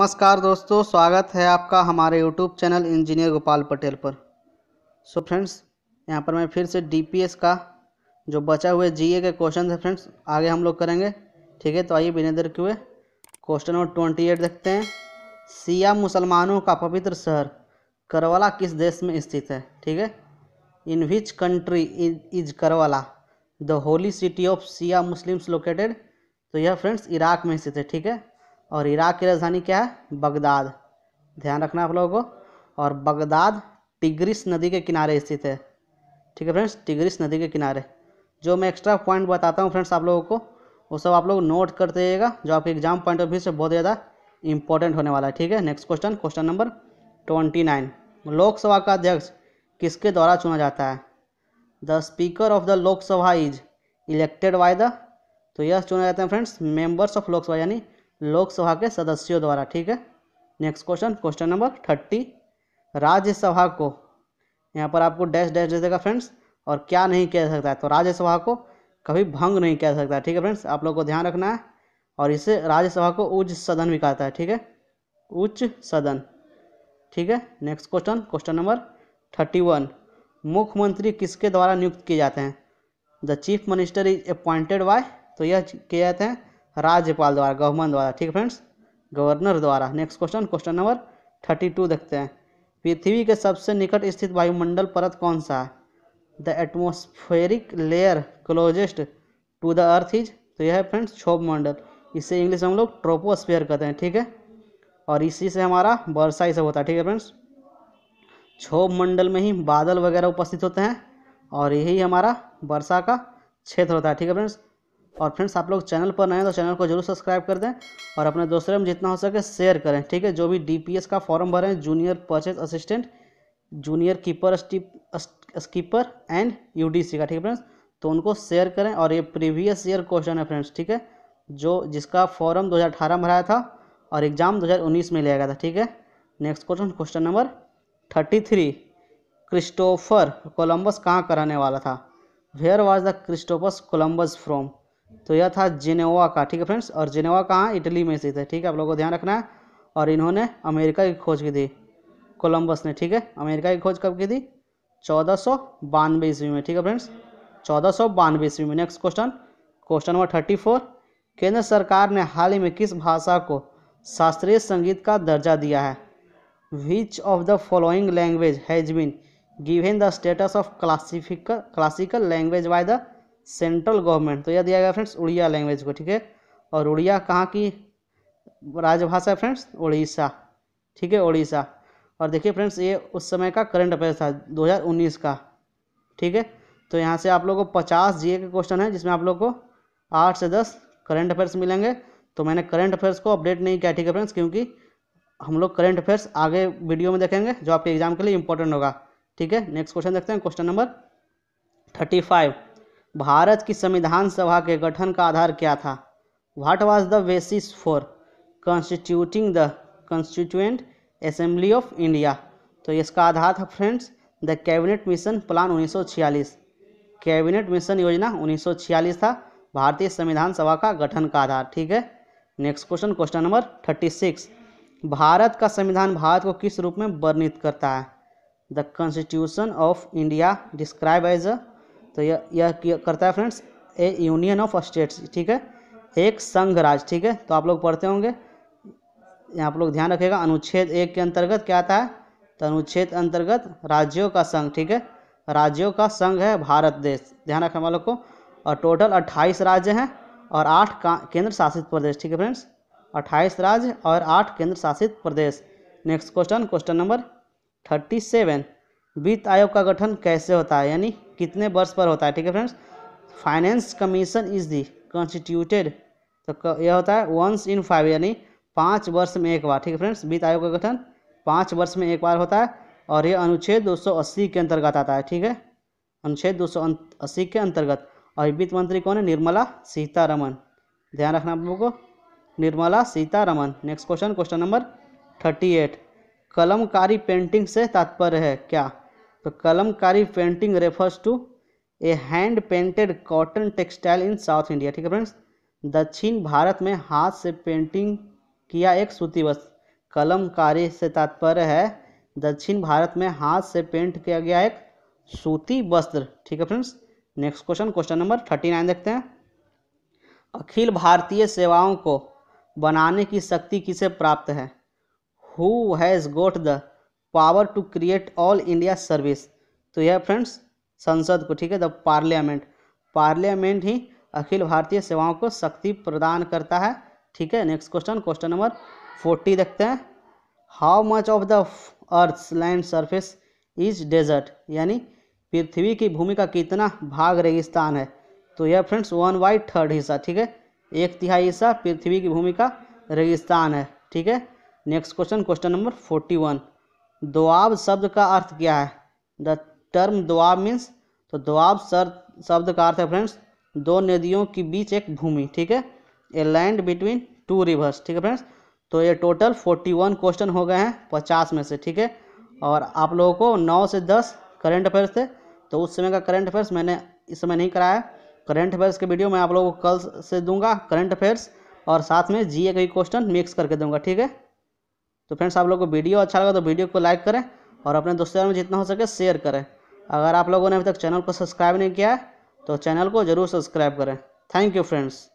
नमस्कार दोस्तों स्वागत है आपका हमारे YouTube channel engineer Gopal Patel पर सो फ्रेंड्स यहाँ पर मैं फिर से डीपीएस का जो बचा हुए जीए के क्वेश्चन है फ्रेंड्स आगे हम लोग करेंगे ठीक है तो आइए बिना देर के हुए क्वेश्चन नंबर ट्वेंटी एट देखते हैं सिया मुसलमानों का पवित्र शहर करवाला किस देश में स्थित है ठीक है in which country is Karbala the holy city of Shia Muslims located तो यह फ्रेंड्स इराक में स्थित है ठीक है और इराक़ की राजधानी क्या है बगदाद ध्यान रखना आप लोगों को और बगदाद टिग्रिस नदी के किनारे स्थित है ठीक है फ्रेंड्स टिग्रिस नदी के किनारे जो मैं एक्स्ट्रा पॉइंट बताता हूँ फ्रेंड्स आप लोगों को वो सब आप लोग नोट करते रहिएगा जो आपके एग्जाम पॉइंट ऑफ व्यू से बहुत ज़्यादा इंपॉर्टेंट होने वाला है ठीक है next question question number twenty nine Lok Sabha का अध्यक्ष किसके द्वारा चुना जाता है the speaker of the Lok Sabha is elected by the तो यह चुना जाता है फ्रेंड्स मेंबर्स ऑफ लोकसभा यानी लोकसभा के सदस्यों द्वारा ठीक है next question question number thirty Rajya Sabha को यहाँ पर आपको डैश डैश दे देगा फ्रेंड्स और क्या नहीं कह सकता है तो राज्यसभा को कभी भंग नहीं कह सकता ठीक है फ्रेंड्स आप लोग को ध्यान रखना है और इसे राज्यसभा को उच्च सदन भी कहता है ठीक है उच्च सदन ठीक है next question question number thirty one मुख्यमंत्री किसके द्वारा नियुक्त किए जाते हैं the chief minister is appointed by तो यह किए जाते हैं राज्यपाल द्वारा गवर्नमेंट द्वारा ठीक है फ्रेंड्स गवर्नर द्वारा next question question number thirty two देखते हैं पृथ्वी के सबसे निकट स्थित वायुमंडल परत कौन सा है the atmospheric layer closest to the earth is तो यह है फ्रेंड्स क्षोभ मंडल इसे इंग्लिश में हम लोग ट्रोपोस्फेयर कहते हैं ठीक है और इसी से हमारा वर्षा ही सब होता है ठीक है फ्रेंड्स क्षोभ मंडल में ही बादल वगैरह उपस्थित होते हैं और यही हमारा वर्षा का क्षेत्र होता है ठीक है फ्रेंड्स और फ्रेंड्स आप लोग चैनल पर नए तो चैनल को जरूर सब्सक्राइब कर दें और अपने दोस्तों में जितना हो सके शेयर करें ठीक है जो भी डी का फॉर्म भरें junior purchase assistant junior keeper skipper and U का ठीक है फ्रेंड्स तो उनको शेयर करें और ये प्रीवियस ईयर क्वेश्चन है फ्रेंड्स ठीक है जो जिसका फॉर्म 2018 में भराया था और एग्ज़ाम 2019 में लिया गया था ठीक है next question question number 33 Christopher Columbus कहाँ कराने वाला था where was the Christopher Columbus from तो यह था जेनेवा का ठीक है फ्रेंड्स और जेनेवा कहाँ इटली में स्थित है ठीक है आप लोगों को ध्यान रखना है और इन्होंने अमेरिका की खोज की थी कोलम्बस ने ठीक है अमेरिका की खोज कब की थी चौदह सौ बानवे ईस्वी में ठीक है फ्रेंड्स चौदह सौ बानवे ईस्वी में next question question number thirty four केंद्र सरकार ने हाल ही में किस भाषा को शास्त्रीय संगीत का दर्जा दिया है which of the following language has been given the status of classical classical language by the central government तो यह दिया गया फ्रेंड्स उड़िया लैंग्वेज को ठीक है और उड़िया कहाँ की राजभाषा है फ्रेंड्स उड़ीसा ठीक है उड़ीसा और देखिए फ्रेंड्स ये उस समय का करंट अफेयर था 2019 का ठीक है तो यहाँ से आप लोगों को पचास जीए के क्वेश्चन है जिसमें आप लोग को आठ से दस करंट अफेयर्स मिलेंगे तो मैंने करंट अफेयर्स को अपडेट नहीं किया ठीक है फ्रेंड्स क्योंकि हम लोग करंट अफेयर्स आगे वीडियो में देखेंगे जो आपके एग्जाम के लिए इंपॉर्टेंट होगा ठीक है नेक्स्ट क्वेश्चन देखते हैं क्वेश्चन नंबर थर्टी फाइव भारत की संविधान सभा के गठन का आधार क्या था what was the basis for constituting the constituent assembly of India तो इसका आधार था friends the cabinet mission plan 1946 cabinet mission योजना 1946 था भारतीय संविधान सभा का गठन का आधार ठीक है नेक्स्ट क्वेश्चन क्वेश्चन नंबर 36 भारत का संविधान भारत को किस रूप में वर्णित करता है the constitution of India describe as a तो यह यह करता है friends a union of states ठीक है एक संघ राज ठीक है तो आप लोग पढ़ते होंगे यहाँ आप लोग ध्यान रखेगा अनुच्छेद एक के अंतर्गत क्या आता है तो अनुच्छेद अंतर्गत राज्यों का संघ ठीक है राज्यों का संघ है भारत देश ध्यान रखें हम लोग को और टोटल अट्ठाईस राज्य हैं और आठ केंद्र शासित प्रदेश ठीक है फ्रेंड्स अट्ठाईस राज्य और आठ केंद्र शासित प्रदेश next question question number thirty seven वित्त आयोग का गठन कैसे होता है यानी कितने वर्ष पर होता है ठीक है friends finance commission is the constituted तो यह होता है वंस इन फाइव यानी पाँच वर्ष में एक बार ठीक है फ्रेंड्स वित्त आयोग का गठन पाँच वर्ष में एक बार होता है और यह अनुच्छेद 280 के अंतर्गत आता है ठीक है अनुच्छेद 280 के अंतर्गत और वित्त मंत्री कौन है निर्मला सीतारमन ध्यान रखना आप लोगों को Nirmala Sitharaman next question question number thirty eight Kalamkari painting से तात्पर्य है क्या तो Kalamkari painting refers to a hand painted cotton textile in South India ठीक है फ्रेंड्स दक्षिण भारत में हाथ से पेंटिंग किया एक सूती वस्त्र कलमकारी से तात्पर्य है दक्षिण भारत में हाथ से पेंट किया गया एक सूती वस्त्र ठीक है friends next question question number thirty nine देखते हैं अखिल भारतीय सेवाओं को बनाने की शक्ति किसे प्राप्त है who has got the power to create all India service तो यह फ्रेंड्स संसद को ठीक है द पार्लियामेंट पार्लियामेंट ही अखिल भारतीय सेवाओं को शक्ति प्रदान करता है ठीक है next question question number forty देखते हैं how much of the earth land surface is desert यानी पृथ्वी की भूमि का कितना भाग रेगिस्तान है तो यह फ्रेंड्स वन बाई थर्ड हिस्सा ठीक है एक तिहाई हिस्सा पृथ्वी की भूमि का रेगिस्तान है ठीक है next question question number forty one दुआब शब्द का अर्थ क्या है द टर्म दुआब मीन्स तो दोआब शब्द का अर्थ है फ्रेंड्स दो नदियों के बीच एक भूमि ठीक है a land between two rivers ठीक है फ्रेंड्स तो ये टोटल फोर्टी वन क्वेश्चन हो गए हैं पचास में से ठीक है और आप लोगों को नौ से दस करेंट अफेयर्स थे तो उस समय का करेंट अफेयर्स मैंने इस समय नहीं कराया करेंट अफेयर्स के वीडियो मैं आप लोगों को कल से दूंगा करंट अफेयर्स और साथ में जीए का भी क्वेश्चन मिक्स करके दूंगा ठीक है तो फ्रेंड्स आप लोग को वीडियो अच्छा लगा तो वीडियो को लाइक करें और अपने दोस्तों में जितना हो सके शेयर करें अगर आप लोगों ने अभी तक चैनल को सब्सक्राइब नहीं किया है तो चैनल को ज़रूर सब्सक्राइब करें थैंक यू फ्रेंड्स